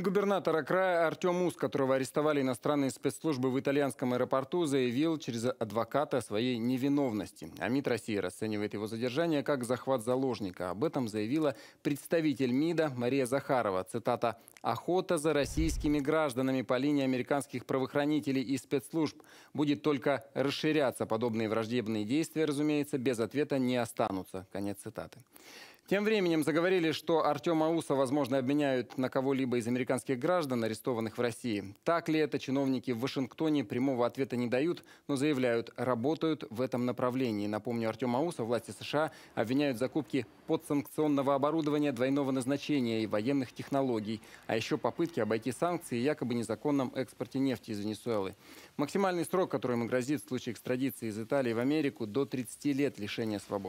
Губернатора края Артем Ус, которого арестовали иностранные спецслужбы в итальянском аэропорту, заявил через адвоката о своей невиновности. А МИД России расценивает его задержание как захват заложника. Об этом заявила представитель МИДа Мария Захарова. Цитата «Охота за российскими гражданами по линии американских правоохранителей и спецслужб будет только расширяться. Подобные враждебные действия, разумеется, без ответа не останутся». Конец цитаты. Тем временем заговорили, что Артема Ауса, возможно, обменяют на кого-либо из американских граждан, арестованных в России. Так ли это, чиновники в Вашингтоне прямого ответа не дают, но заявляют, работают в этом направлении. Напомню, Артема Ауса власти США обвиняют в закупке подсанкционного оборудования двойного назначения и военных технологий, а еще попытки обойти санкции якобы незаконном экспорте нефти из Венесуэлы. Максимальный срок, который им грозит в случае экстрадиции из Италии в Америку, до 30 лет лишения свободы.